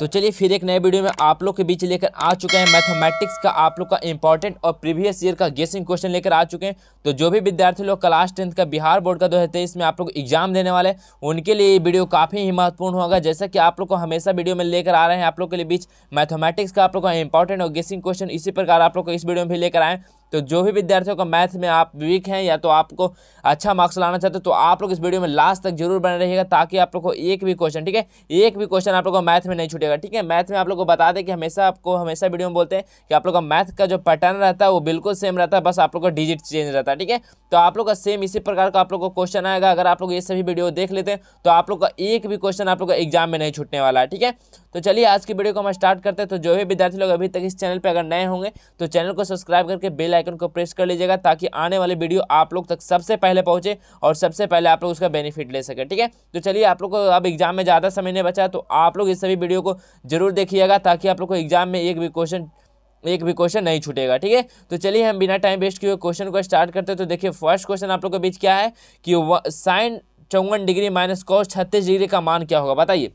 तो चलिए फिर एक नए वीडियो में आप लोग के बीच लेकर आ चुके हैं मैथमेटिक्स का आप लोग का इंपॉर्टेंट और प्रीवियस ईयर का गेसिंग क्वेश्चन लेकर आ चुके हैं तो जो भी विद्यार्थी लोग क्लास टेंथ का बिहार बोर्ड का दो में आप लोग एग्जाम देने वाले उनके लिए ये वीडियो काफ़ी ही महत्वपूर्ण होगा जैसा कि आप लोग को हमेशा वीडियो में लेकर आ रहे हैं आप लोग के लिए बीच मैथमेटिक्स का आप लोग का इंपॉर्टेंट और गेसिंग क्वेश्चन इसी प्रकार आप लोग को इस वीडियो में भी लेकर आए तो जो भी विद्यार्थियों का मैथ में आप वीक हैं या तो आपको अच्छा मार्क्स लाना चाहते हो तो आप लोग इस वीडियो में लास्ट तक जरूर बने रहिएगा ताकि आप लोग को एक भी क्वेश्चन ठीक है एक भी क्वेश्चन आप लोग को मैथ में नहीं छूटेगा ठीक है मैथ में आप लोग को बता दें कि हमेशा आपको हमेशा वीडियो में बोलते हैं कि आप लोग का मैथ का जो पैटर्न रहता है वो बिल्कुल सेम रहता है बस आप लोग का डिजिट चेंज रहता है ठीक है तो आप लोग का सेम इसी प्रकार का आप लोग को क्वेश्चन आएगा अगर आप लोग ये सभी वीडियो देख लेते हैं तो आप लोग का एक भी क्वेश्चन आप लोग का एग्जाम में नहीं छूटने वाला है ठीक है तो चलिए आज की वीडियो को हम स्टार्ट करते हैं तो जो भी विद्यार्थी लोग अभी तक इस चैनल पर अगर नए होंगे तो चैनल को सब्सक्राइब करके बेल आइकन को प्रेस कर लीजिएगा ताकि आने वाले वीडियो आप लोग तक सबसे पहले पहुंचे और सबसे पहले आप लोग उसका बेनिफिट ले सके ठीक है तो चलिए आप लोग को अब एग्जाम में ज़्यादा समय नहीं बचा तो आप लोग इस सभी वीडियो को जरूर देखिएगा ताकि आप लोग को एग्जाम में एक भी क्वेश्चन एक भी क्वेश्चन नहीं छूटेगा ठीक है तो चलिए हम बिना टाइम वेस्ट किए क्वेश्चन को स्टार्ट करते हैं तो देखिए फर्स्ट क्वेश्चन आप लोग के बीच क्या है कि साइन चौवन डिग्री माइनस कॉस छत्तीस डिग्री का मान क्या होगा बताइए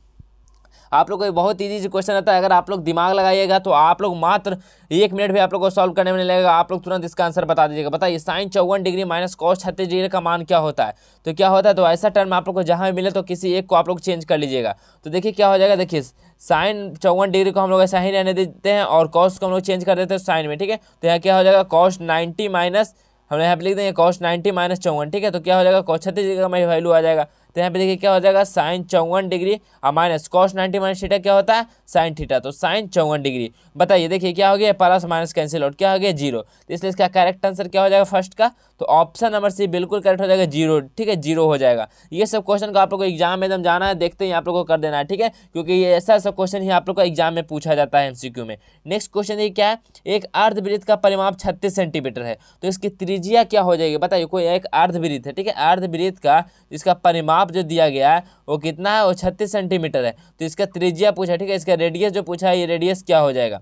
आप लोग को बहुत ईजी से क्वेश्चन रहता है अगर आप लोग दिमाग लगाइएगा तो आप लोग मात्र एक मिनट भी आप लोग को सॉल्व करने में लगेगा आप लोग तुरंत इसका आंसर बता दीजिएगा बताइए साइन चौवन डिग्री माइनस कॉस छत्तीस डिग्री का मान क्या होता है तो क्या होता है तो ऐसा टर्म आप लोग को जहाँ भी मिले तो किसी एक को आप लोग चेंज कर लीजिएगा तो देखिए क्या हो जाएगा देखिए साइन चौवन डिग्री को हम लोग ऐसा ही रहने देते हैं और कॉस्ट को हम लोग चेंज कर देते हैं साइन में ठीक है तो यहाँ क्या हो जाएगा कॉस्ट नाइन्टी माइनस हम यहाँ पे लिख देंगे कॉस्ट नाइन्टी माइनस चौवन ठीक है तो क्या हो जाएगा कॉस्ट छत्तीस डिग्री का मेरी वैल्यू आ जाएगा तो यहाँ पे देखिए क्या हो जाएगा साइन चौवन डिग्री और minus cos ninety minus theta क्या होता है साइन थीटा तो साइन चौवन डिग्री बताइए देखिए क्या हो गया प्लस माइनस कैंसिल आउट क्या हो गया जीरो तो इसलिए इसका करेक्ट आंसर क्या हो जाएगा फर्स्ट का तो ऑप्शन नंबर सी बिल्कुल करेक्ट हो जाएगा जीरो ठीक है जीरो हो जाएगा ये सब क्वेश्चन को आप लोग को एग्जाम में एकदम तो जाना है देखते ही आप लोग को कर देना है ठीक है क्योंकि ये ऐसा सब क्वेश्चन ही आप लोग को एग्जाम में पूछा जाता है एमसीक्यू में नेक्स्ट क्वेश्चन ये क्या है एक अर्धवृत्त का परिमाप छत्तीस सेंटीमीटर है तो इसकी त्रिज्या क्या हो जाएगी बताइए कोई एक अर्धवृत्त है ठीक है अर्धवृत्त का इसका परिमाप माप जो दिया गया है वो कितना है वो छत्तीस सेंटीमीटर है तो इसका त्रिज्या पूछा ठीक है इसका रेडियस जो पूछा है ये रेडियस क्या हो जाएगा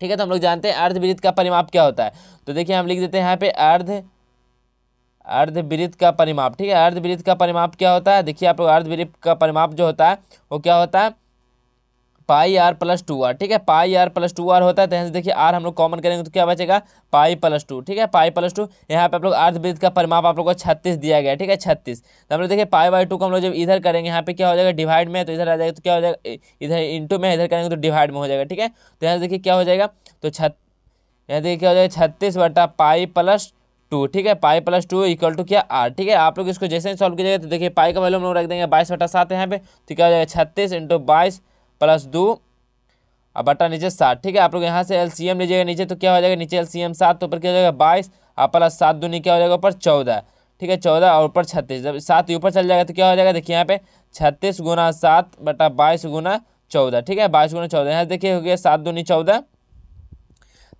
ठीक है तो हम लोग जानते हैं अर्धवृत्त का परिमाप क्या होता है तो देखिए हम लिख देते हैं यहाँ पे अर्ध अर्धवृत्त का परिमाप ठीक है अर्धवृत्त का परिमाप क्या होता है देखिए आप लोग अर्धवृत्त का परिमाप जो होता है वो क्या होता है pi r plus two r ठीक है pi r plus two r होता है तो यहाँ से देखिए आर हम लोग कॉमन करेंगे तो क्या बचेगा पाई प्लस टू ठीक है पाई प्लस टू यहाँ पे आप लोग अर्धवृत्त का परिमाप आप लोग को छत्तीस दिया गया ठीक है छत्तीस तो हम लोग देखिए पाई बाई टू को हम लोग जब इधर करेंगे यहाँ पे क्या हो जाएगा डिवाइड में तो इधर आ जाएगा तो क्या हो जाएगा इधर इंटू में इधर करेंगे तो डिवाइड में हो जाएगा ठीक है तो यहाँ से देखिए क्या हो जाएगा तो छत यहाँ देखिए क्या हो जाएगा छत्तीस बटा पाई प्लस टू ठीक है pi plus two equal to क्या आर ठीक है आप लोग इसको जैसे ही सॉल्व कीजिएगा तो देखिए पाई का वैल्यू हम लोग रख देंगे बाईस बटा सात यहाँ पे तो क्या हो जाएगा छत्तीस इंटू बाईस प्लस दो और बटा नीचे सात ठीक है आप लोग यहाँ से एलसीएम लीजिएगा नीचे तो क्या हो जाएगा नीचे एम सात तो ऊपर क्या हो जाएगा बाईस और प्लस सात दूनी क्या हो जाएगा ऊपर चौदह ठीक है चौदह और ऊपर छत्तीस जब सात ऊपर चल जाएगा तो क्या हो जाएगा देखिए यहाँ पे छत्तीस गुना सात बटा बाईस गुना चौदह ठीक है बाईस गुना चौदह यहाँ देखिए हो गया सात दूनी चौदह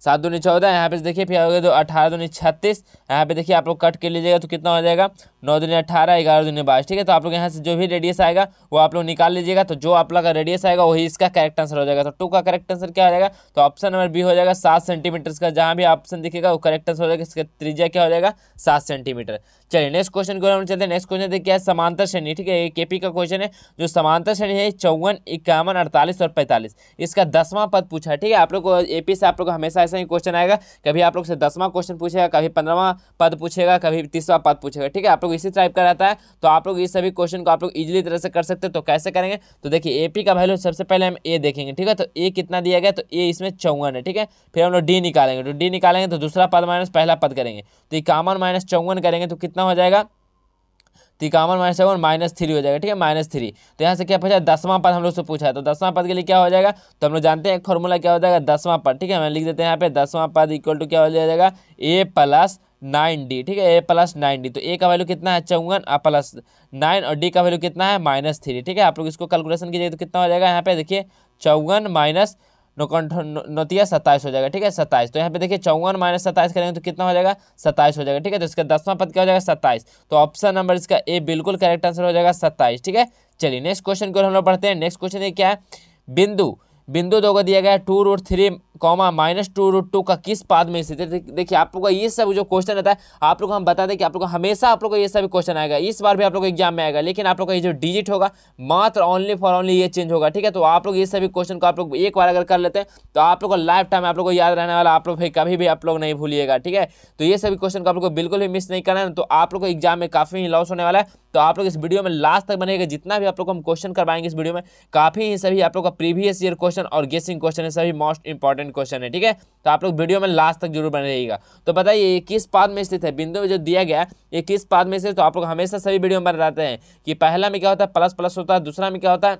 सात दूनी चौदह यहाँ पे देखिए फिर हो तो अठारह दूनी छत्तीस यहाँ पे देखिए आप लोग कट कर लीजिएगा तो कितना हो जाएगा नौ दूनी अठारह ग्यारह दूनी बाईस ठीक है तो आप लोग यहाँ से जो भी रेडियस आएगा वो आप लोग निकाल लीजिएगा तो जो आप लोग का रेडियस आएगा वही इसका करेक्ट आंसर हो जाएगा तो टू का करेक्ट आंसर क्या हो जाएगा तो ऑप्शन नंबर बी हो जाएगा सात सेंटीमीटर का जहाँ भी ऑप्शन दिखेगा वो करेक्ट आंसर हो जाएगा इसका त्रिज्या क्या हो जाएगा सात सेंटीमीटर चलिए नेक्स्ट क्वेश्चन को चलते हैं नेक्स्ट क्वेश्चन देखिए समांतर श्रेणी ठीक है ये पी का क्वेश्चन है जो समांतर श्रेणी है चौवन इक्यावन अड़तालीस और पैंतालीस इसका दसवां पद पूछा है ठीक है आप लोग को एपी से आप लोग हमेशा ऐसा ही क्वेश्चन आएगा कभी आप लोग से दसवां क्वेश्चन पूछेगा कभी पंद्रहवां पद पूछेगा कभी तीसवा पद पूछेगा ठीक है आप लोग इसी टाइप का रहता है तो आप लोग इस सभी क्वेश्चन को आप लोग इजिली तरह से कर सकते हैं तो कैसे करेंगे तो देखिए ए का वैल्यू सबसे पहले हम ए देखेंगे ठीक है तो ए कितना दिया गया तो ए इसमें चौवन है ठीक है फिर हम लोग डी निकालेंगे तो डी निकालेंगे तो दूसरा पद माइनस पहला पद करेंगे तो इक्यावन माइनस चौवन करेंगे तो कितना हो जाएगा इक्यावन माइनस चौवन माइनस थ्री हो जाएगा ठीक है माइनस थ्री तो यहाँ से क्या पूछा है दसवां पद हम लोग से पूछा है तो दसवां पद के लिए क्या हो जाएगा तो हम लोग जानते हैं एक फॉर्मूला क्या हो जाएगा दसवां पद ठीक है हमें लिख देते हैं यहाँ पे दसवां पद इक्वल टू क्या हो जाएगा ए प्लस नाइन डी ठीक है ए प्लस नाइन डी तो ए का वैल्यू कितना है चौवन और प्लस नाइन और डी का वैल्यू कितना है माइनस थ्री ठीक है आप लोग इसको कैलकुलेशन कीजिए तो कितना हो जाएगा यहाँ पे देखिए चौवन माइनस नौकंठ नौतिया सत्ताईस हो जाएगा ठीक है सत्ताईस तो यहाँ पे देखिए चौवन माइनस सत्ताईस करेंगे तो कितना हो जाएगा सत्ताईस हो जाएगा ठीक है तो इसका दसवां पद क्या हो जाएगा सत्ताईस तो ऑप्शन नंबर इसका ए बिल्कुल करेक्ट आंसर हो जाएगा सत्ताईस ठीक है चलिए नेक्स्ट क्वेश्चन को हम लोग पढ़ते हैं नेक्स्ट क्वेश्चन ये क्या है बिंदु बिंदु दो को दिया गया two root three comma minus two root two का किस पाद में स्थित है देखिए आप लोगों का ये सब जो क्वेश्चन रहता है आप लोग हम बता दें कि आप लोगों को हमेशा आप लोग को ये सभी क्वेश्चन आएगा इस बार भी आप लोग एग्जाम में आएगा लेकिन आप लोग का ये जो डिजिट होगा मात्र ओनली फॉर ओनली ये चेंज होगा ठीक है तो आप लोग ये सभी क्वेश्चन को आप लोग एक बार अगर कर लेते हैं तो आप लोग का लाइफ टाइम आप लोग को याद रहने वाला आप लोग भाई कभी भी आप लोग नहीं भूलिएगा ठीक है तो ये सभी क्वेश्चन को आप लोग को बिल्कुल भी मिस नहीं करना है तो आप लोग को एग्जाम में काफ़ी लॉस होने वाला है तो आप लोग इस वीडियो में लास्ट तक बनेगा जितना भी आप लोग हम क्वेश्चन करवाएंगे इस वीडियो में काफ़ी ही सभी आप लोग का प्रीवियस ईयर क्वेश्चन और गेसिंग क्वेश्चन है सभी मोस्ट इंपॉर्टेंट क्वेश्चन है ठीक है तो आप लोग वीडियो में लास्ट तक जरूर बने रहिएगा तो बताइए ये किस पाद में स्थित है बिंदु में जो दिया गया ये किस पाद में स्थित तो आप लोग हमेशा सभी वीडियो में बताते हैं कि पहला में क्या होता है प्लस प्लस होता है दूसरा में क्या होता है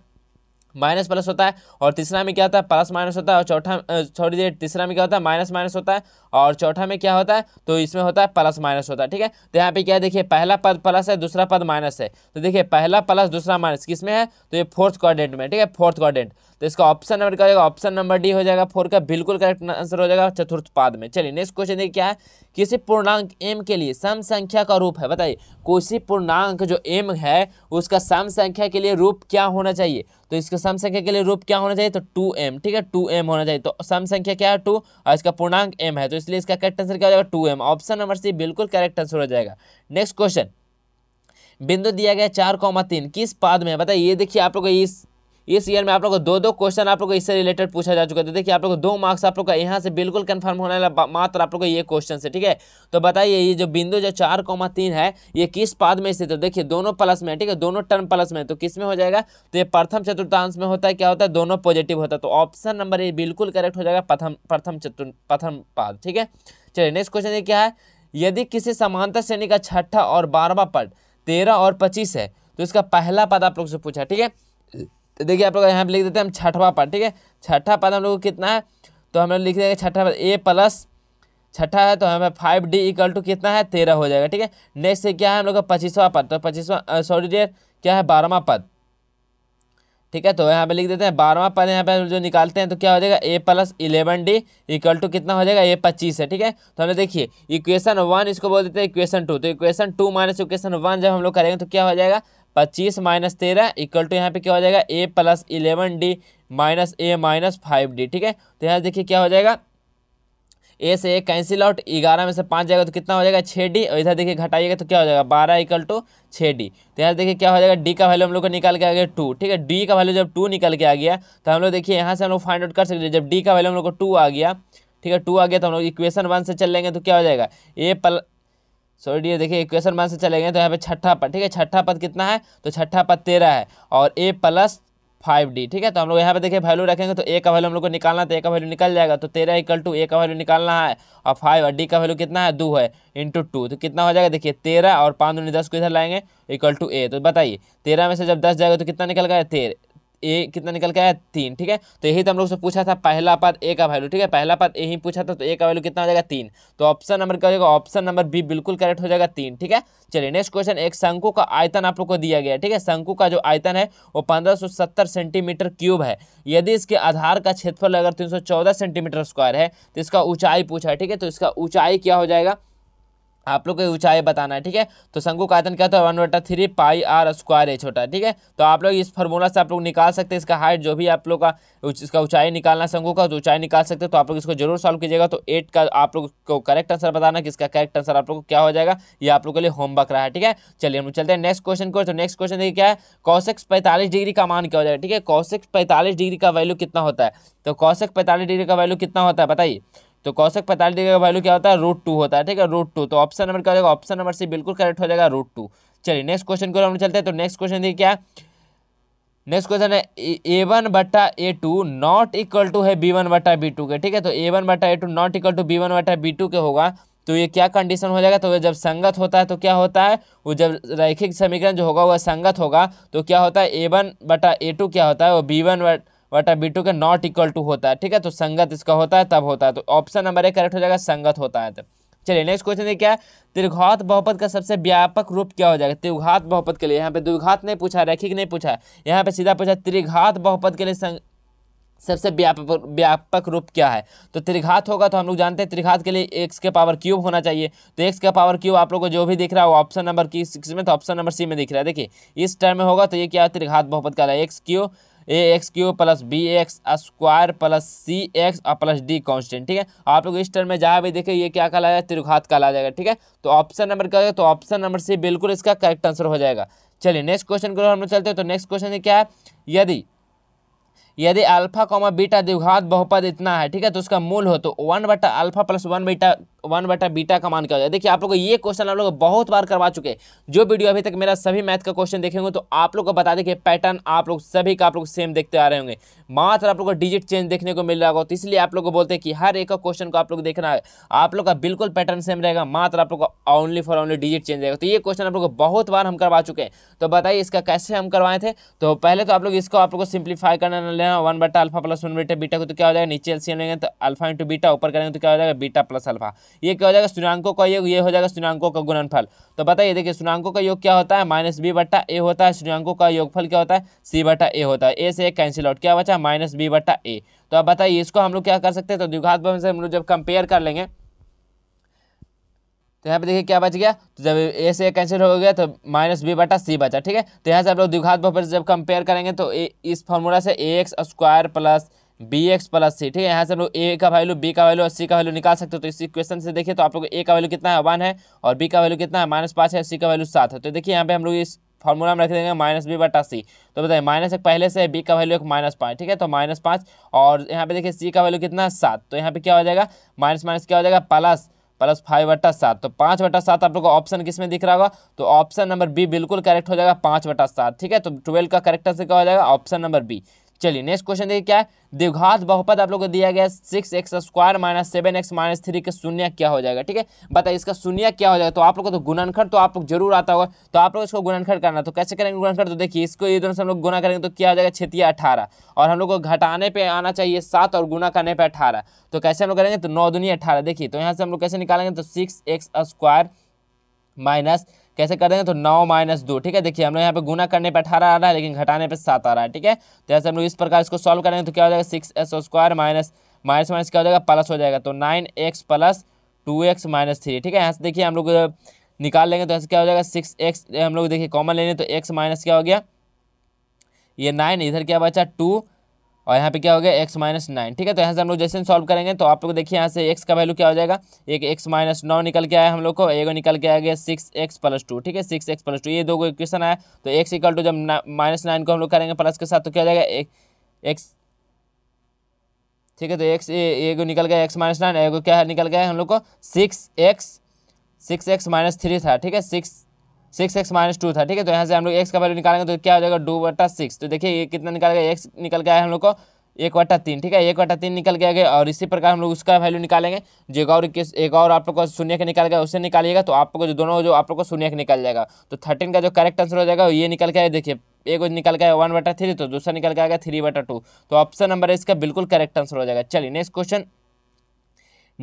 माइनस प्लस होता है और तीसरा में क्या होता है प्लस माइनस होता है और चौथा सॉरी देर तीसरा में क्या होता है माइनस माइनस होता है और चौथा में क्या होता है तो इसमें होता है प्लस माइनस होता है ठीक है तो यहाँ पे क्या देखिए पहला पद प्लस है दूसरा पद माइनस है तो देखिए पहला प्लस दूसरा माइनस किस में है तो ये फोर्थ क्वाड्रेंट में ठीक है फोर्थ क्वाड्रेंट तो इसका ऑप्शन नंबर क्या हो जाएगा ऑप्शन नंबर डी हो जाएगा फोर का बिल्कुल करेक्ट आंसर हो जाएगा चतुर्थ पाद में चलिए नेक्स्ट क्वेश्चन देखिए क्या है किसी पूर्णांक एम के लिए सम संख्या का रूप है बताइए किसी पूर्णांक जो एम है उसका सम संख्या के लिए रूप क्या होना चाहिए तो इसका सम संख्या के लिए रूप क्या होना चाहिए तो टू एम ठीक है टू एम होना चाहिए तो सम संख्या क्या है टू और इसका पूर्णांक एम है तो इसलिए इसका करेक्ट आंसर क्या हो जाएगा two m option number C बिल्कुल करेक्ट आंसर हो जाएगा नेक्स्ट क्वेश्चन बिंदु दिया गया चार कौमा तीन किस पाद में बताइए ये देखिए आप लोग इस इस ईयर में आप लोग को दो दो क्वेश्चन आप लोग को इससे रिलेटेड पूछा जा चुका था तो देखिए आप लोग को दो मार्क्स आप लोग का यहाँ से बिल्कुल कन्फर्म होने वाला मात्र आप लोग को ये क्वेश्चन से ठीक है तो बताइए ये जो बिंदु जो चार कोमा तीन है ये किस पाद में स्थित है देखिए दोनों प्लस में ठीक है दोनों टर्म प्लस में तो किस में हो जाएगा तो ये प्रथम चतुर्थांश में होता है क्या होता है दोनों पॉजिटिव होता है तो ऑप्शन नंबर ये बिल्कुल करेक्ट हो जाएगा प्रथम प्रथम चतुर्थ प्रथम पाद ठीक है चलिए नेक्स्ट क्वेश्चन ये क्या है यदि किसी समांतर श्रेणी का छठा और बारहवा पद तेरह और पच्चीस है तो इसका पहला पद आप लोग से पूछा ठीक है तो देखिए आप लोग यहाँ पर लिख देते हैं हम छठवा पद ठीक है छठा पद हम लोग को कितना है तो हम लोग लिख देंगे छठा पद ए प्लस छठा है तो हमें फाइव डी इक्वल टू कितना है तेरह हो जाएगा ठीक है नेक्स्ट क्या है हम लोग का पच्चीसवा पद तो पच्चीसवा सॉरी डेयर क्या है बारहवा पद ठीक है तो यहाँ पे लिख देते हैं बारहवा पद यहाँ पे जो निकालते हैं तो क्या हो जाएगा a plus eleven d equal to कितना हो जाएगा ए पच्चीस है ठीक है तो हमें देखिए इक्वेशन वन इसको बोल देते हैं इक्वेशन टू तो equation two minus equation one जब हम लोग करेंगे तो क्या हो जाएगा पच्चीस माइनस तेरह इक्वल टू यहाँ पे क्या हो जाएगा a plus eleven d minus a minus five d ठीक है तो यहाँ देखिए क्या हो जाएगा ए से एक कैंसिल आउट ग्यारह में से पाँच जाएगा तो कितना हो जाएगा छः डी और इधर देखिए घटाइएगा तो क्या हो जाएगा बारह इक्वल टू छः डी तो यहाँ देखिए क्या हो जाएगा डी का वैल्यू हम लोग को निकाल के आ गया टू ठीक है डी का वैल्यू जब टू निकल के आ गया तो हम लोग देखिए यहाँ से हम लोग फाइंड आउट कर सकते हैं जब डी का वैल्यू हम लोग को टू आ गया ठीक है टू आ गया तो हम लोग इक्वेशन वन से चल लेंगे तो क्या हो जाएगा ए प्लस सॉरी डी देखिए इक्वेशन वन से चले गए तो यहाँ पे छठा पद ठीक है छठा पद कितना है तो छठा पद तेरह है और ए प्लस फाइव डी ठीक है तो हम लोग यहाँ पे देखिए वैल्यू रखेंगे तो ए का वैल्यू हम लोग को निकालना तो ए का वैल्यू निकल जाएगा तो तेरह इक्वल टू ए का वैल्यू निकालना है और फाइव और डी का वैल्यू कितना है दो है इंटू टू तो कितना हो जाएगा देखिए तेरह और पाँच दूनी दस को इधर लाएंगे इक्वल टू ए तो बताइए तेरह में से जब दस जाएगा तो कितना निकल गया तेरह ए कितना निकल के आया तीन ठीक है तो यही तो हम लोग से पूछा था पहला पद ए का वैल्यू ठीक है पहला पद ए ही पूछा था तो ए का वैल्यू कितना हो जाएगा तीन तो ऑप्शन नंबर क्या हो जाएगा ऑप्शन नंबर बी बिल्कुल करेक्ट हो जाएगा तीन ठीक है चलिए नेक्स्ट क्वेश्चन एक शंकु का आयतन आप लोग को दिया गया ठीक है शंकु का जो आयतन है वो पंद्रह सेंटीमीटर क्यूब है यदि इसके आधार का क्षेत्रफल अगर तीन सेंटीमीटर स्क्वायर है तो इसका ऊंचाई पूछा है ठीक है तो इसका ऊंचाई क्या हो जाएगा आप लोग को ऊंचाई बताना है ठीक है तो शंकु का आयतन क्या होता है वन बटा three pi r square h होता है ठीक है तो आप लोग इस फॉर्मूला से आप लोग निकाल सकते हैं इसका हाइट जो भी आप लोग का इसका ऊंचाई निकालना शंकु का तो ऊंचाई निकाल सकते हैं तो आप लोग इसको जरूर सॉल्व कीजिएगा तो एट का आप लोग को करेक्ट आंसर बताना कि इसका करेक्ट आंसर आप लोग को क्या हो जाएगा ये आप लोग के लिए होमवर्क रहा है ठीक है चलिए हम चलते हैं नेक्स्ट क्वेश्चन को तो नेक्स्ट क्वेश्चन देखिए क्या है कौशिक्स पैंतालीस डिग्री का मान क्या हो जाएगा ठीक है कौशिक्स पैंतालीस डिग्री का वैल्यू कितना होता है तो कौशिक्स पैंतालीस डिग्री का वैल्यू कितना होता है बताइए तो कौशक पैंतालीस डिग्री का वैल्यू क्या होता है रूट टू होता है ठीक है रूट टू तो ऑप्शन नंबर क्या हो जाएगा ऑप्शन नंबर सी बिल्कुल करेक्ट हो जाएगा रूट टू चलिए नेक्स्ट क्वेश्चन को हम चलते हैं तो नेक्स्ट क्वेश्चन देखिए क्या नेक्स्ट क्वेश्चन है ए वन बट्टा a two not equal to है बी वन बट्टा बी टू के ठीक है तो ए वन बट्टा a two not equal to B one बट्टा बी टू के होगा तो ये क्या कंडीशन हो जाएगा तो वह जब संगत होता है तो क्या होता है वो जब रैखिक समीकरण जो होगा वह संगत होगा तो क्या होता है ए वन बटा ए टू क्या होता है वो बी वन बट वटा बी टू के नॉट इक्वल टू होता है ठीक है तो संगत इसका होता है तब होता है तो ऑप्शन नंबर ए करेक्ट हो जाएगा संगत होता है तब तो चलिए नेक्स्ट क्वेश्चन देखिए क्या त्रिघात बहुपद का सबसे व्यापक रूप क्या हो जाएगा त्रिघात बहुपद के लिए यहाँ पे द्विघात नहीं पूछा रैखिक नहीं पूछा यहाँ पे सीधा पूछा त्रिघात बहुपद के लिए संग... सबसे व्यापक व्यापक रूप क्या है तो त्रिघात होगा तो हम लोग जानते हैं त्रिघात के लिए एक्स के पावर क्यूब होना चाहिए तो एक्स के पावर क्यूब आप लोग को जो भी दिख रहा है वो ऑप्शन नंबर की सिक्स में तो ऑप्शन नंबर सी में दिख रहा है देखिए इस टर्म में होगा तो ये क्या है त्रिघात बहुपद का x cube a x cube plus b x square plus c x और प्लस डी कॉन्स्टेंट ठीक है आप लोग इस टर्म में जहाँ भी देखें ये क्या कहला जाएगा त्रिघात कहला जाएगा ठीक है तो ऑप्शन नंबर क्या तो ऑप्शन नंबर सी बिल्कुल इसका करेक्ट आंसर हो जाएगा चलिए नेक्स्ट क्वेश्चन को हम लोग चलते हैं तो नेक्स्ट क्वेश्चन क्या है यदि यदि अल्फा कॉमा बीटा द्विघात बहुपद इतना है ठीक है तो उसका मूल हो तो वन बटा alpha plus one beta one बटा बीटा का मान क्या हो देखिए आप लोग ये क्वेश्चन आप लोग बहुत बार करवा चुके हैं जो वीडियो अभी तक मेरा सभी मैथ का क्वेश्चन देखेंगे तो आप लोग को बता दें कि पैटर्न आप लोग सभी का आप लोग सेम देखते आ रहे होंगे मात्र आप लोग को डिजिट चेंज देखने को मिल रहा होगा तो इसलिए आप लोग को बोलते हैं कि हर एक क्वेश्चन को आप लोग देखना है आप लोग का बिल्कुल पैटर्न सेम रहेगा मात्र आप लोग का only for only digit change रहेगा तो ये क्वेश्चन आप लोग बहुत बार हम करवा चुके हैं तो बताइए इसका कैसे हम करवाए थे तो पहले तो आप लोग इसको आप लोग को सिंप्लीफाई करना हैं वन बटा alpha plus one beta beta को तो क्या हो जाएगा नीचे एलसीएम लेंगे तो अल्फा इंटू बीटा ऊपर करेंगे तो क्या हो जाएगा बीटा प्लस अल्फा ये क्या हो जाएगा सुनांकों का योग ये हो जाएगा सुनांकों का गुणनफल तो बताइए देखिए सुनांकों का योग क्या होता है माइनस बी बट्टा ए होता है सुनांकों का योगफल क्या होता है सी बटा ए होता है ए से कैंसिल आउट क्या बचा माइनस बी बट्टा ए तो अब बताइए इसको हम लोग क्या कर सकते हैं तो द्विघात से हम लोग जब कंपेयर कर लेंगे तो यहाँ पे देखिए क्या बच गया तो जब ए से कैंसिल हो गया तो माइनस बी बटा सी बचा ठीक है तो यहाँ से आप लोग द्विघात बहुपद जब कंपेयर करेंगे तो ए, इस फॉर्मूला से a x square plus b x plus c ठीक है यहाँ से हम लोग ए का वैल्यू बी का वैल्यू और सी का वैल्यू निकाल सकते हो तो इस इक्वेशन से देखिए तो आप लोग ए का वैल्यू कितना है वन है और बी का वैल्यू कितना है माइनस पाँच है सी का वैल्यू सात है तो देखिए यहाँ पे हम लोग इस फॉर्मूला में रख देंगे माइनस बी बटा सी तो बताइए माइनस एक पहले से बी का वैल्यू एक माइनस पाँच ठीक है तो माइनस पाँच और यहाँ पे देखिए सी का वैल्यू कितना है सात तो यहाँ पे क्या हो जाएगा माइनस माइनस क्या हो जाएगा प्लस प्लस फाइव बटा सात तो पाँच बटा सात आप लोग को ऑप्शन किस में दिख रहा होगा तो ऑप्शन नंबर बी बिल्कुल करेक्ट हो जाएगा पाँच बटा सात ठीक है तो ट्वेल्व का करेक्ट आंसर क्या हो जाएगा ऑप्शन नंबर बी चलिए नेक्स्ट क्वेश्चन देखिए क्या है द्विघात बहुपद आप लोग को दिया गया six x square minus seven x minus three का शून्य क्या हो जाएगा ठीक है बताइए इसका शून्य क्या हो जाएगा तो आप लोग को तो गुणनखंड तो आप लोग जरूर आता होगा तो आप लोग इसको गुणनखंड करना तो कैसे करेंगे गुणनखंड तो देखिए इसको ये दोनों से हम लोग गुना करेंगे तो क्या हो जाएगा छतिया अठारह और हम लोग को घटाने पर आना चाहिए सात और गुना करने पर अठारह तो कैसे हम लोग करेंगे तो नौ दुनिया अठारह देखिए तो यहाँ से हम लोग कैसे निकालेंगे तो सिक्स एक्स स्क्वायर माइनस कैसे कर देंगे तो नौ माइनस दो ठीक है देखिए हम लोग यहाँ पे गुना करने पे अठारह आ रहा है लेकिन घटाने पे सात आ रहा है ठीक है तो ऐसे हम लोग इस प्रकार इसको सॉल्व करेंगे तो क्या हो जाएगा six x square minus minus minus क्या हो जाएगा प्लस हो जाएगा तो nine x plus two x minus three ठीक है यहाँ से देखिए हम लोग निकाल लेंगे तो ऐसे क्या हो जाएगा सिक्स एक्स हम लोग देखिए कॉमन लेंगे तो एक्स माइनस क्या हो गया ये नाइन इधर क्या बचा टू और यहाँ पे क्या हो गया एक्स माइनस नाइन ठीक है तो यहाँ से हम लोग जैसे सॉल्व करेंगे तो आप लोग देखिए यहाँ से एक्स का वैल्यू क्या हो जाएगा एक एक्स माइनस नौ निकल के आया हम लोग को एगो निकल के आ गया सिक्स एक्स प्लस टू ठीक है सिक्स एक्स प्लस टू ये दो क्वेश्चन आया तो एक्स इक्वल टू जब माइनस नाइन को हम लोग करेंगे प्लस के साथ तो क्या हो जाएगा एक एक्स ठीक है तो एक्स एगो निकल गया एक्स माइनस नाइन एगो क्या निकल गया हम लोग को six x six x minus three था ठीक है six six x minus two था ठीक है तो यहाँ से हम लोग एक्स का वैल्यू निकालेंगे तो क्या हो जाएगा टू वटा सिक्स तो देखिए ये कितना निकाल गया एक्स निकल गया है हम लोग को एक वटा तीन ठीक है एक वटा तीन निकल गया है और इसी प्रकार हम लोग उसका वैल्यू निकालेंगे जो एक और किस एक और आप लोग को शून्य के निकाल गया उससे निकालिएगा तो आप लोग जो दोनों जो आप लोग को शून्य के निकल जाएगा तो थर्टीन का जो करेक्ट आंसर हो जाएगा ये निकल के देखिए एक निकल गया वन बटा थ्री तो दूसरा निकल के आएगा थ्री बटा टू तो ऑप्शन नंबर इसका बिल्कुल करेक्ट आंसर हो जाएगा चलिए नेक्स्ट क्वेश्चन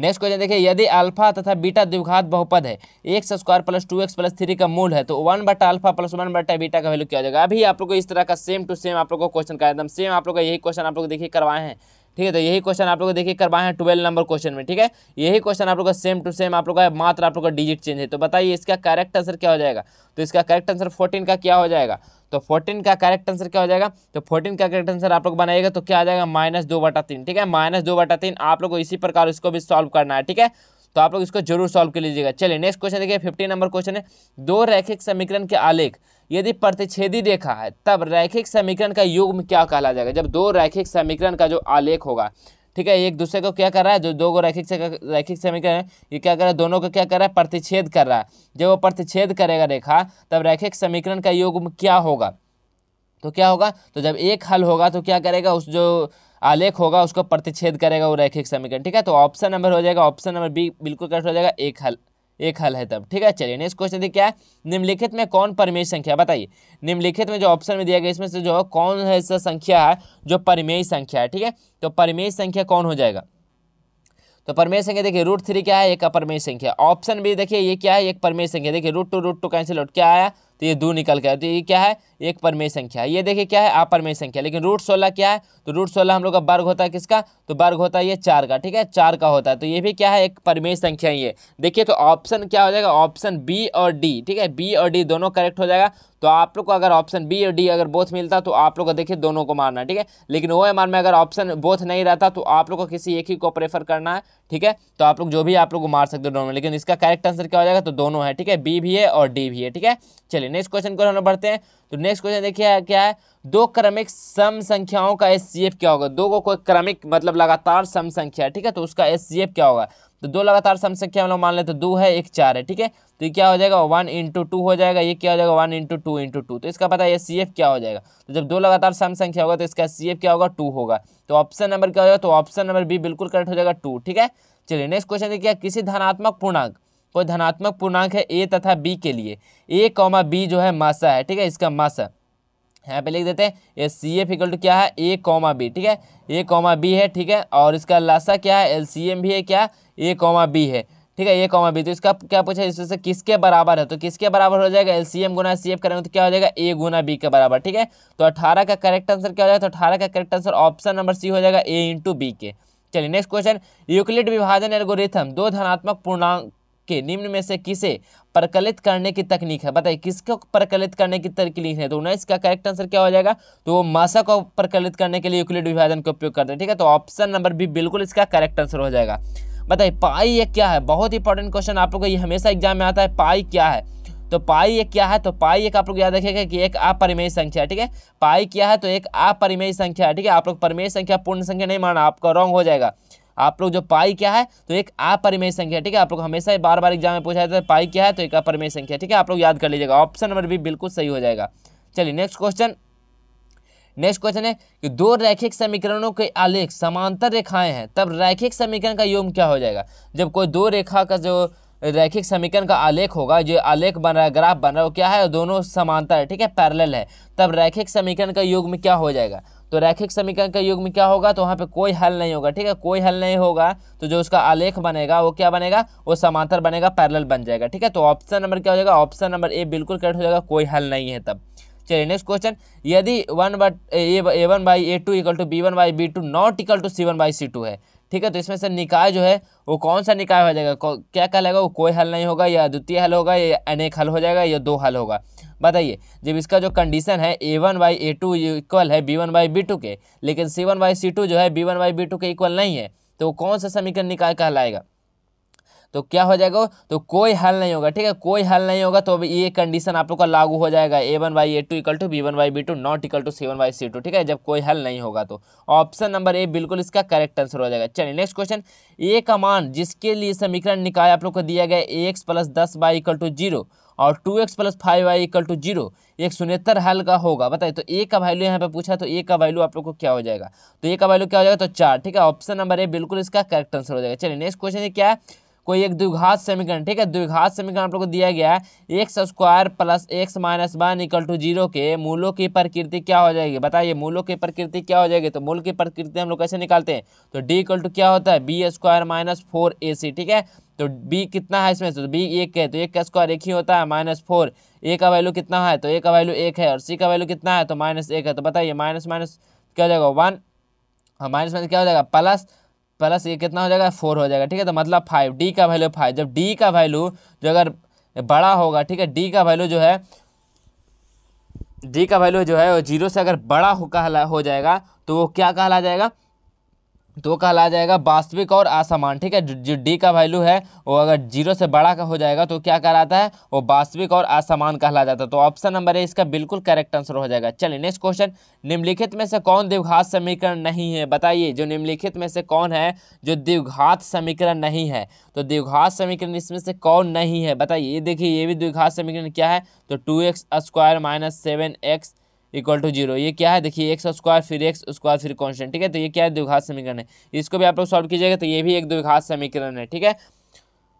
नेक्स्ट क्वेश्चन देखिए यदि अल्फा तथा बीटा द्विघात बहुपद है x square plus two x plus three का मूल है तो वन बटा अल्फा प्लस वन बटा बीटा का वैल्यू क्या हो जाएगा अभी आप लोग को इस तरह का सेम टू सेम आप लोग को क्वेश्चन का एकदम सेम आप लोग का यही क्वेश्चन आप लोग देखिए करवाए हैं ठीक है तो यही क्वेश्चन आप लोग देखिए करवाए हैं ट्वेल्व नंबर क्वेश्चन में ठीक है यही क्वेश्चन आप लोग का सेम टू सेम आप लोग का मात्र आप लोग का डिजिट चेंज है तो बताइए इसका करेक्ट आंसर क्या हो जाएगा तो इसका करेक्ट आंसर फोर्टीन का क्या हो जाएगा तो फोर्टीन का करेक्ट आंसर क्या हो जाएगा तो फोर्टीन का करेक्ट आंसर आप लोग बनाएगा तो क्या आ जाएगा माइनस दो बटा तीन ठीक है माइनस दो बटा तीन आप लोग को इसी प्रकार इसको भी सॉल्व करना है ठीक है तो आप लोग इसको जरूर सॉल्व कर लीजिएगा चलिए नेक्स्ट क्वेश्चन देखिए फिफ्टी नंबर क्वेश्चन है दो रैखिक समीकरण के आलेख यदि प्रतिच्छेदी रेखा है तब रैखिक समीकरण का युग्म क्या कहला जाएगा जब दो रैखिक समीकरण का जो आलेख होगा ठीक है एक दूसरे को क्या कर रहा है जो दो रैखिक से रैखिक समीकरण है ये क्या कर रहा है दोनों को क्या कर रहा है प्रतिच्छेद कर रहा है जब वो प्रतिच्छेद करेगा रेखा तब रैखिक समीकरण का युग्म क्या होगा तो क्या होगा तो जब एक हल होगा तो क्या करेगा उस जो आलेख होगा उसको प्रतिच्छेद करेगा वो रैखिक समीकरण ठीक है तो ऑप्शन नंबर हो जाएगा ऑप्शन नंबर बी बिल्कुल करेक्ट हो जाएगा एक हल एक हल है तब ठीक है चलिए नेक्स्ट क्वेश्चन देखिए क्या है निम्नलिखित में कौन परिमेय संख्या बताइए निम्नलिखित में जो ऑप्शन में दिया गया इसमें से जो कौन है ऐसा संख्या है जो परिमेय संख्या है ठीक है तो परिमेय संख्या कौन हो जाएगा तो परमेय संख्या देखिए रूट थ्री क्या है एक अपरमेय संख्या ऑप्शन भी देखिए ये क्या है एक परमेय संख्या देखिए root two root two cancel out क्या आया तो ये दो निकल के तो ये क्या है एक परमेय संख्या है ये देखिए क्या है अपरमेय संख्या लेकिन रूट सोलह क्या है तो रूट सोलह हम लोग का वर्ग होता है किसका तो वर्ग होता है ये चार का ठीक है चार का होता है तो ये भी क्या है एक परमेय संख्या ये देखिए तो ऑप्शन क्या हो जाएगा ऑप्शन बी और डी ठीक है बी और डी दोनों करेक्ट हो जाएगा तो आप लोग को अगर ऑप्शन बी और डी अगर बोथ मिलता तो आप लोग को देखिए दोनों को मारना ठीक है लेकिन ओ एम आर में अगर ऑप्शन बोथ नहीं रहता तो आप लोग को किसी एक ही को प्रेफर करना है ठीक है तो आप लोग जो भी आप लोग को मार सकते हो दोनों लेकिन इसका करेक्ट आंसर क्या हो जाएगा तो दोनों है ठीक है बी भी है और डी भी है ठीक है चलिए नेक्स्ट क्वेश्चन को हम लोग बढ़ते हैं तो नेक्स्ट क्वेश्चन देखिए क्या है दो क्रमिक सम संख्याओं का एस क्या होगा दो को कोई क्रमिक मतलब लगातार सम संख्या ठीक है तो उसका एस क्या होगा तो दो लगातार सम संख्या हम लोग मान लेते तो दो है एक चार है ठीक है तो ये क्या हो जाएगा वन इंटू टू हो जाएगा ये क्या हो जाएगा one into two into two तो इसका पता है सी एफ क्या हो जाएगा तो जब दो लगातार सम संख्या होगा तो इसका सी एफ क्या होगा टू होगा तो ऑप्शन नंबर क्या हो जाएगा तो ऑप्शन नंबर बी बिल्कुल करेक्ट हो जाएगा टू ठीक है चलिए नेक्स्ट क्वेश्चन देखिए किसी धनात्मक पूर्णांक वो धनात्मक पूर्णांक है ए तथा बी के लिए ए कॉमा बी जो है मासा है ठीक है इसका मासा यहाँ पे लिख देते हैं ये सी एफ इक्वल टू क्या है ए कॉमा बी ठीक है ए कॉमा बी है ठीक है और इसका लासा क्या है एल सी एम भी है क्या ए कॉमा बी है ठीक है ए कॉमा बी तो इसका क्या पूछा इस से किसके बराबर है तो किसके बराबर हो जाएगा एल सी एम गुना सी एफ करेंगे तो क्या हो जाएगा ए गुना बी के बराबर ठीक है तो अठारह का करेक्ट आंसर क्या हो जाएगा तो अठारह का correct answer option number C हो जाएगा ए इंटू बी के चलिए नेक्स्ट क्वेश्चन यूक्लिड विभाजन एल्गोरिथम दो धनात्मक पूर्णांक के निम्न में से किसे प्रकलित करने की तकनीक है बताइए किसको प्रकलित करने की तकनीक है तो उन्नीस का करेक्ट आंसर क्या हो जाएगा तो वो मासा को प्रकलित करने के लिए यूक्लिड विभाजन का उपयोग करते हैं ठीक है तो ऑप्शन नंबर बी बिल्कुल इसका करेक्ट आंसर हो जाएगा बताइए पाई ये क्या है बहुत इंपॉर्टेंट क्वेश्चन आप लोग ये हमेशा एग्जाम में आता है पाई क्या है तो पाई ये क्या है तो पाई एक आप लोग याद रखेगा कि एक अपरिमेय संख्या है ठीक है पाई क्या है तो एक अपरिमेय संख्या है ठीक है आप लोग परिमेय संख्या पूर्ण संख्या नहीं माना आपका रॉन्ग हो जाएगा आप लोग जो पाई क्या है तो एक अपरिमेय संख्या ठीक है आप लोग हमेशा बार बार एग्जाम में पूछा जाता है पाई क्या है तो एक अपरिमेय संख्या ठीक है आप लोग याद कर लीजिएगा ऑप्शन नंबर भी बिल्कुल सही हो जाएगा चलिए नेक्स्ट क्वेश्चन नेक्स्ट क्वेश्चन है कि दो रैखिक समीकरणों के आलेख समांतर रेखाएं हैं तब रैखिक समीकरण का योग क्या हो जाएगा जब कोई दो रेखा का जो रैखिक समीकरण का आलेख होगा जो आलेख बन रहा है ग्राफ बन रहा है वो क्या है दोनों समांतर है ठीक है पैरेलल है तब रैखिक समीकरण का योग में क्या हो जाएगा तो रैखिक समीकरण के युग में क्या होगा तो वहाँ पे कोई हल नहीं होगा ठीक है कोई हल नहीं होगा तो जो उसका आलेख बनेगा वो क्या बनेगा वो समांतर बनेगा पैरल बन जाएगा ठीक है तो ऑप्शन नंबर क्या हो जाएगा ऑप्शन नंबर ए बिल्कुल करेक्ट हो जाएगा कोई हल नहीं है तब चलिए नेक्स्ट क्वेश्चन यदि one but A one by A two equal to B one by B two not equal to C one by C two है ठीक है तो इसमें से निकाय जो है वो कौन सा निकाय हो जाएगा क्या कहलाएगा वो कोई हल नहीं होगा या द्वितीय हल होगा या अनेक हल हो जाएगा या दो हल होगा बताइए जब इसका जो कंडीशन है ए one by A two equal है B one by B two के लेकिन C one by C two जो है B one by B two के इक्वल नहीं है तो कौन सा समीकरण निकाय कहलाएगा तो क्या हो जाएगा तो कोई हल नहीं होगा ठीक है कोई हल नहीं होगा तो ये कंडीशन आप लोग का लागू हो जाएगा A one by A two equal to B one by B two not equal to C one by C two ठीक है जब कोई हल नहीं होगा तो ऑप्शन नंबर ए बिल्कुल इसका करेक्ट आंसर हो जाएगा चलिए नेक्स्ट क्वेश्चन ए का मान जिसके लिए समीकरण निकाय आप लोग को दिया गया ए एक्स प्लस दस बाई इक्वल टू जीरो और two x plus five y equal to zero एक सुनहत्तर हल का होगा बताइए तो ए का वैल्यू यहाँ पे पूछा तो ए का वैल्यू आप लोग को क्या हो जाएगा तो ए का वैल्यू क्या हो जाएगा तो चार ठीक है ऑप्शन नंबर ए बिल्कुल इसका करेक्ट आंसर हो जाएगा चलिए नेक्स्ट क्वेश्चन क्या है कोई एक द्विघात समीकरण ठीक है द्विघात समीकरण आप लोग को दिया गया है x square plus x minus one equal to zero के मूलों की प्रकृति क्या हो जाएगी बताइए मूलों की प्रकृति क्या हो जाएगी तो मूल की प्रकृति हम लोग कैसे निकालते हैं तो डी इक्वल टू क्या होता है B square minus four A C ठीक है तो बी कितना है इसमें तो बी एक है तो एक का स्क्वायर एक ही होता है माइनस फोर ए का वैल्यू कितना है तो ए का वैल्यू एक है और सी का वैल्यू कितना है तो माइनस एक है तो बताइए माइनस माइनस क्या हो जाएगा वन माइनस माइनस क्या हो जाएगा प्लस प्लस ये कितना हो जाएगा फोर हो जाएगा ठीक है तो मतलब फाइव डी का वैल्यू फाइव जब डी का वैल्यू जो अगर बड़ा होगा ठीक है डी का वैल्यू जो है डी का वैल्यू जो है वो जीरो से अगर बड़ा हो कहला हो जाएगा तो वो क्या कहला जाएगा तो कहला जाएगा वास्तविक और असमान ठीक है जो डी का वैल्यू है वो अगर जीरो से बड़ा का हो जाएगा तो क्या कहलाता है वो वास्तविक और असमान कहला जाता है तो ऑप्शन नंबर ए इसका बिल्कुल करेक्ट आंसर हो जाएगा चलिए नेक्स्ट क्वेश्चन निम्नलिखित में से कौन द्विघात समीकरण नहीं है बताइए जो निम्नलिखित में से कौन है जो द्विघात समीकरण नहीं है तो द्विघात समीकरण इसमें से कौन नहीं है बताइए ये देखिए ये भी द्विघात समीकरण क्या है तो two x square minus seven x equal to zero ये क्या है देखिए एक्स स्क्वायर फिर एक्स स्क्वायर फिर कॉन्स्टेंट ठीक है तो ये क्या है द्विघात समीकरण है इसको भी आप लोग सॉल्व कीजिएगा तो ये भी एक द्विघात समीकरण है ठीक है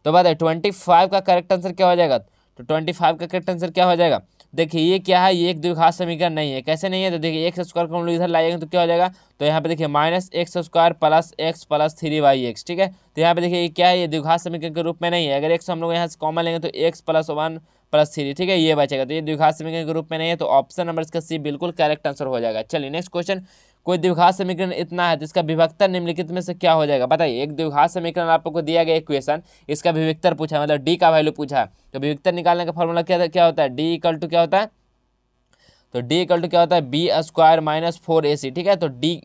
तो है ट्वेंटी फाइव का करेक्ट आंसर क्या हो जाएगा तो ट्वेंटी फाइव का करेक्ट आंसर क्या हो जाएगा देखिए ये क्या है ये एक द्विघात समीकरण नहीं है कैसे नहीं है तो देखिए एक्स स्क्वायर को हम लोग इधर लाएंगे तो क्या हो जाएगा तो यहाँ पे देखिए minus x square plus x plus three y x ठीक है तो यहाँ पे देखिए क्या है ये द्विघात समीकरण के रूप में नहीं है अगर एक्स हम लोग यहाँ से कॉमन लेंगे तो x plus one plus three ठीक है ये बचेगा तो ये द्विघात समीकरण के रूप में नहीं है तो ऑप्शन नंबर इसका सी बिल्कुल करेक्ट आंसर हो जाएगा चलिए नेक्स्ट क्वेश्चन कोई द्विघात समीकरण इतना है तो इसका विभक्तर निम्नलिखित में से क्या हो जाएगा बताइए एक द्विघात समीकरण आपको दिया गया इक्वेशन इसका विभिक्तर पूछा मतलब डी का वैल्यू पूछा तो विभिक्तर निकालने का फॉर्मूला क्या क्या होता है डी इक्वल टू क्या होता है तो डी इक्वल टू क्या होता है B square minus four A C ठीक है तो डी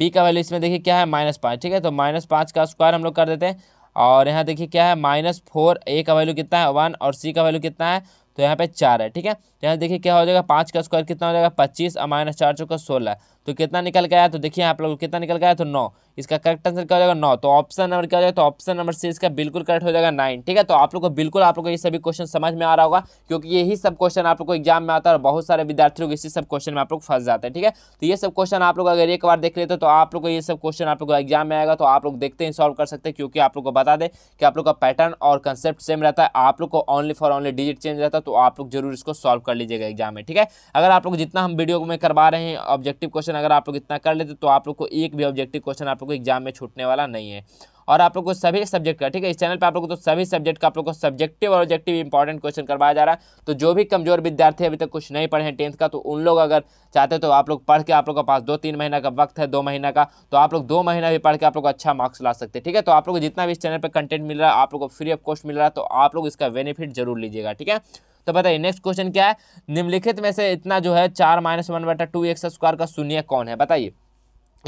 बी का वैल्यू इसमें देखिए क्या है माइनस पाँच ठीक है तो माइनस पाँच का स्क्वायर हम लोग कर देते हैं और यहाँ देखिए क्या है माइनस फोर ए का वैल्यू कितना है वन और सी का वैल्यू कितना है तो यहाँ पे चार है ठीक है तो यहाँ देखिए क्या हो जाएगा पाँच का स्क्वायर कितना हो जाएगा पच्चीस और माइनस चार चौका सोलह तो कितना निकल गया तो देखिए आप लोग कितना निकल गया तो नौ इसका करेक्ट आंसर क्या हो जाएगा नौ तो ऑप्शन नंबर क्या हो जाएगा तो ऑप्शन नंबर सी इसका बिल्कुल करेक्ट हो जाएगा नाइन ठीक है तो आप लोग को बिल्कुल आप लोग को ये सभी क्वेश्चन समझ में आ रहा होगा क्योंकि यही सब क्वेश्चन आप लोग को एग्जाम में आता है और बहुत सारे विद्यार्थी लोग इसी सब क्वेश्चन में आप लोग फंस जाते हैं ठीक है तो ये सब क्वेश्चन आप लोग अगर एक बार देख लेते तो आप लोग को ये सब क्वेश्चन आप लोग को एग्जाम में आएगा तो आप लोग देखते हैं सॉल्व कर सकते हैं क्योंकि आप लोग को बता दें कि आप लोग का पैटर्न और कंसेप्ट सेम रहता है आप लोग को only for only digit change रहता है तो आप लोग जरूर इसको सॉल्व कर लीजिएगा एग्जाम में ठीक है अगर आप लोग जितना हम वीडियो में करवा रहे हैं ऑब्जेक्टिव क्वेश्चन क्वेश्चन अगर आप लोग इतना कर लेते तो आप लोग को एक भी ऑब्जेक्टिव क्वेश्चन आप लोग को एग्जाम में छूटने वाला नहीं है और आप लोग को सभी सब्जेक्ट का ठीक है इस चैनल पर आप लोग को तो सभी सब्जेक्ट का आप लोग को सब्जेक्टिव और ऑब्जेक्टिव इंपॉर्टेंट क्वेश्चन करवाया जा रहा है तो जो भी कमजोर विद्यार्थी अभी तक कुछ नहीं पढ़े हैं टेंथ का तो उन लोग अगर चाहते तो आप लोग पढ़ के आप लोग के पास दो तीन महीना का वक्त है दो महीना का तो आप लोग दो महीना भी पढ़ के आप लोग अच्छा मार्क्स ला सकते हैं ठीक है तो आप लोग जितना भी इस चैनल पर कंटेंट मिल रहा है आप लोग को फ्री ऑफ कॉस्ट मिल रहा है तो आप लोग इसका बेनिफिट जरूर लीजिएगा ठीक है तो बताइए नेक्स्ट क्वेश्चन क्या है निम्नलिखित में से इतना जो है चार माइनस वन बटा टू एक्स स्क्वायर का शून्य कौन है बताइए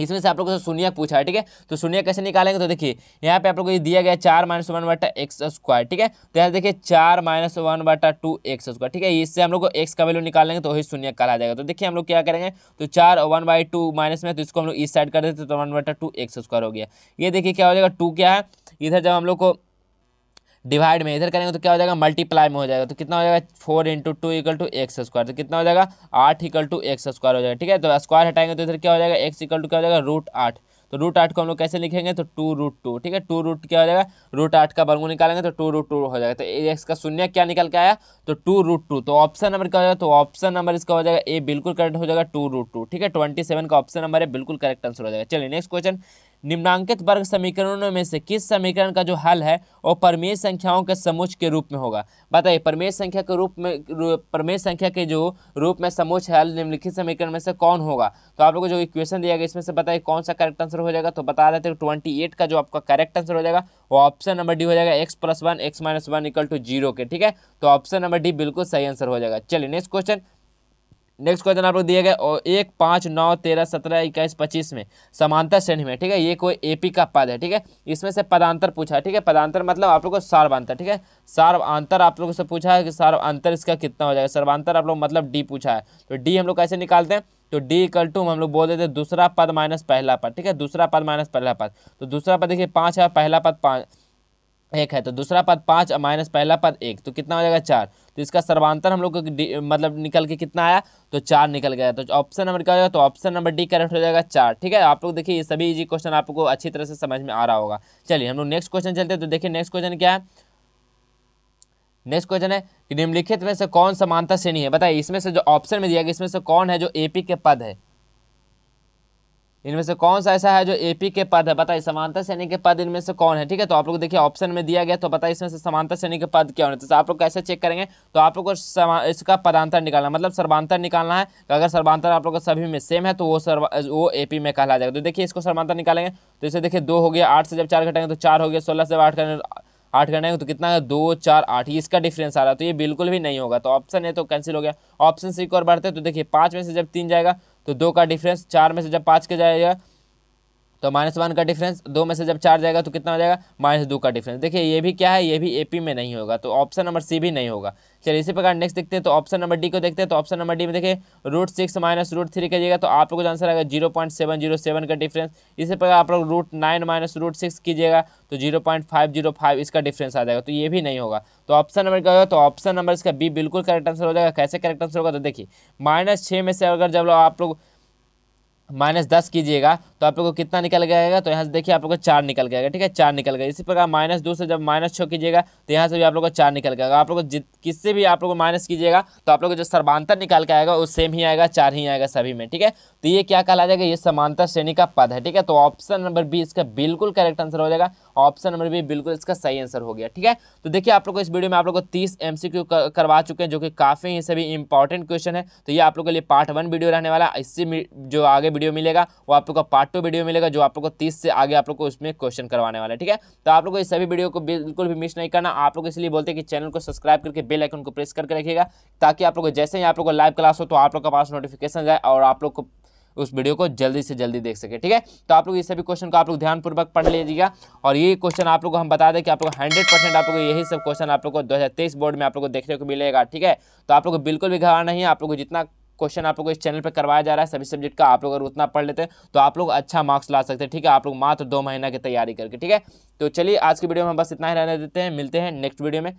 इसमें से आप लोगों से शून्य पूछा है ठीक है तो शून्य कैसे निकालेंगे तो देखिए यहाँ पे आप लोगों को दिया गया चार माइनस वन बटा एक्स स्क्वायर ठीक है तो यहाँ देखिए चार माइनस वन बटा टू एक्स स्क्वायर ठीक है इससे हम लोग को एक्स का वैल्यू निकालेंगे तो वही शून्य कहा जाएगा तो देखिए हम लोग क्या करेंगे तो चार वन बाई टू माइनस में तो इसको हम लोग इस साइड कर देते तो वन बटा टू एक्स स्क्वायर हो गया ये देखिए क्या हो जाएगा टू क्या है इधर जब हम लोग को डिवाइड में इधर करेंगे तो क्या हो जाएगा मल्टीप्लाई में हो जाएगा तो कितना हो जाएगा four into two equal to x square तो कितना हो जाएगा आठ इक्वल टू एक्स स्क्वायर हो जाएगा ठीक है तो स्क्वायर हटाएंगे तो इधर क्या हो जाएगा एक्स इक्वल टू क्या हो जाएगा रूट आठ तो रूट आठ को हम लोग कैसे लिखेंगे तो टू रूट टू ठीक है टू रूट क्या हो जाएगा रूट आठ का बर्गू निकालेंगे तो टू रूट टू हो जाएगा तो एक्स का शून्य क्या निकल के आया तो टू रूट टू तो ऑप्शन नंबर क्या हो जाएगा तो ऑप्शन नंबर इसका हो जाएगा ए बिल्कुल करेक्ट हो जाएगा टू रूट टू ठीक है ट्वेंटी सेवन का ऑप्शन नंबर है बिल्कुल करेक्ट आंसर हो जाएगा चलिए नेक्स्ट क्वेश्चन निम्नांकित वर्ग समीकरणों में से किस समीकरण का जो हल है वो परमेय संख्याओं के समुच के रूप में होगा बताइए परमेय संख्या के रूप में परमेय संख्या के जो रूप में समुच्च हल निम्नलिखित समीकरण में से कौन होगा तो आप लोगों को जो इक्वेशन दिया गया इसमें से बताइए कौन सा करेक्ट आंसर हो जाएगा तो बता देते हैं ट्वेंटी का जो आपका करेक्ट आंसर हो जाएगा वो ऑप्शन नंबर डी हो जाएगा x plus one x minus one equal to zero के ठीक है तो ऑप्शन नंबर डी बिल्कुल सही आंसर हो जाएगा चलिए नेक्स्ट क्वेश्चन नेक्स्ट क्वेश्चन आप लोग दिया गया और एक पाँच नौ तेरह सत्रह इक्कीस पच्चीस में समांतर श्रेणी में ठीक है ये कोई एपी का पद है ठीक है इसमें से पदांतर पूछा है ठीक है पदांतर मतलब आप लोग को सार्वान्तर ठीक है अंतर आप लोगों से पूछा है कि अंतर इसका कितना हो जाएगा सर्वांतर आप लोग मतलब डी पूछा है तो डी हम लोग कैसे निकालते हैं तो डी इक्वल टू हम लोग बोल देते हैं दूसरा पद माइनस पहला पद ठीक है दूसरा पद माइनस पहला पद तो दूसरा पद देखिए पाँच है पहला पद पाँच एक है तो दूसरा पद पाँच माइनस पहला पद एक तो कितना हो जाएगा चार तो इसका सर्वांतर हम लोग को मतलब निकल के कितना आया तो चार निकल गया तो ऑप्शन नंबर क्या हो जाएगा तो ऑप्शन नंबर डी करेक्ट हो जाएगा चार ठीक है आप लोग देखिए ये सभी इजी क्वेश्चन आपको अच्छी तरह से समझ में आ रहा होगा चलिए हम लोग नेक्स्ट क्वेश्चन चलते हैं तो देखिए नेक्स्ट क्वेश्चन क्या है नेक्स्ट क्वेश्चन है कि निम्नलिखित में से कौन समानता श्रेणी है बताइए इसमें से जो ऑप्शन में दिया गया इसमें से कौन है जो एपी के पद है इनमें से कौन सा ऐसा है जो एपी के पद है बताइए समानता श्रेणी के पद इनमें से कौन है ठीक है तो आप लोग देखिए ऑप्शन में दिया गया तो बताइए इसमें से समानता श्रेणी के पद क्या होने तो आप लोग कैसे चेक करेंगे तो आप लोग को इसका पदांतर निकालना मतलब सर्वांतर निकालना है तो अगर सर्वांतर आप लोग का सभी में सेम है तो वो सर्वा वो ए में कहला जाएगा तो देखिए इसको सर्वांतर निकालेंगे तो इसे देखिए दो हो गया आठ से जब चार घटेंगे तो चार हो गया सोलह से जब आठ आठ घटाएंगे तो कितना है दो चार आठ इसका डिफरेंस आ रहा है तो ये बिल्कुल भी नहीं होगा तो ऑप्शन है तो कैंसिल हो गया ऑप्शन सी को और बढ़ते तो देखिए पाँच में से जब तीन जाएगा तो दो का डिफरेंस चार में से जब पाँच के जाएगा तो माइनस वन का डिफरेंस दो में से जब चार जाएगा तो कितना हो जाएगा माइनस दो का डिफरेंस देखिए ये भी क्या है ये भी एपी में नहीं होगा तो ऑप्शन नंबर सी भी नहीं होगा चलिए इसी प्रकार नेक्स्ट देखते हैं तो ऑप्शन नंबर डी को देखते हैं तो ऑप्शन नंबर डी में देखिए root six minus root three कीजिएगा तो आप लोग का आंसर आएगा zero point seven zero seven का डिफरेंस इसी प्रकार आप लोग root nine minus root six कीजिएगा तो zero point five zero five इसका डिफरेंस आ जाएगा तो ये भी नहीं होगा तो ऑप्शन नंबर क्या होगा तो ऑप्शन नंबर इसका बी बिल्कुल करेक्ट आंसर हो जाएगा कैसे करेक्ट आंसर होगा तो देखिए माइनस छः में से अगर जब आप लोग माइनस दस कीजिएगा तो आप लोग को कितना निकल गएगा तो यहाँ से देखिए आप लोग को चार निकल गया ठीक है चार निकल गया इसी प्रकार माइनस दो से जब माइनस छः कीजिएगा तो यहाँ से भी आप लोग को चार निकल गया आप लोग किससे भी आप लोग को माइनस कीजिएगा तो आप लोग को जो सर्वांतर निकाल के आएगा वो सेम ही आएगा चार ही आएगा सभी में ठीक है तो ये क्या कहा जाएगा ये समांतर श्रेणी का पद है ठीक है तो ऑप्शन नंबर बी इसका बिल्कुल करेक्ट आंसर हो जाएगा ऑप्शन नंबर बी बिल्कुल इसका सही आंसर हो गया ठीक है तो देखिए आप लोग को इस वीडियो में आप लोग को तीस एम करवा चुके हैं जो कि काफ़ी ही सभी इंपॉर्टेंट क्वेश्चन है तो ये आप लोग के लिए पार्ट वन वीडियो रहने वाला इससे जो आगे वीडियो मिलेगा वो आप लोग का पार्ट टू वीडियो मिलेगा जो आप लोग को तीस से आगे आप लोग को उसमें क्वेश्चन करवाने वाला है ठीक है तो आप लोग को इस सभी वीडियो को बिल्कुल भी मिस नहीं करना आप लोग इसलिए बोलते हैं कि चैनल को सब्सक्राइब करके बेल आइकन को प्रेस करके रखिएगा ताकि आप लोग जैसे ही आप लोग को लाइव क्लास हो तो आप लोग के पास नोटिफिकेशन जाए और आप लोग को उस वीडियो को जल्दी से जल्दी देख सके ठीक है तो आप लोग ये सभी क्वेश्चन को आप लोग ध्यानपूर्वक पढ़ लीजिएगा और ये क्वेश्चन आप लोग को हम बता दें कि आप लोग हंड्रेड परसेंट आप लोग यही सब क्वेश्चन आप लोग को दो बोर्ड में आप लोग को देखने को मिलेगा ठीक है तो आप लोग को बिल्कुल भी घबरा नहीं है आप लोग को जितना क्वेश्चन आप लोग इस चैनल पर करवाया जा रहा है सभी सब्जेक्ट का आप लोग अगर उतना पढ़ लेते हैं तो आप लोग अच्छा मार्क्स ला सकते हैं ठीक है आप लोग मात्र दो महीना की तैयारी करके ठीक है तो चलिए आज की वीडियो में बस इतना ही रहने देते हैं मिलते हैं नेक्स्ट वीडियो में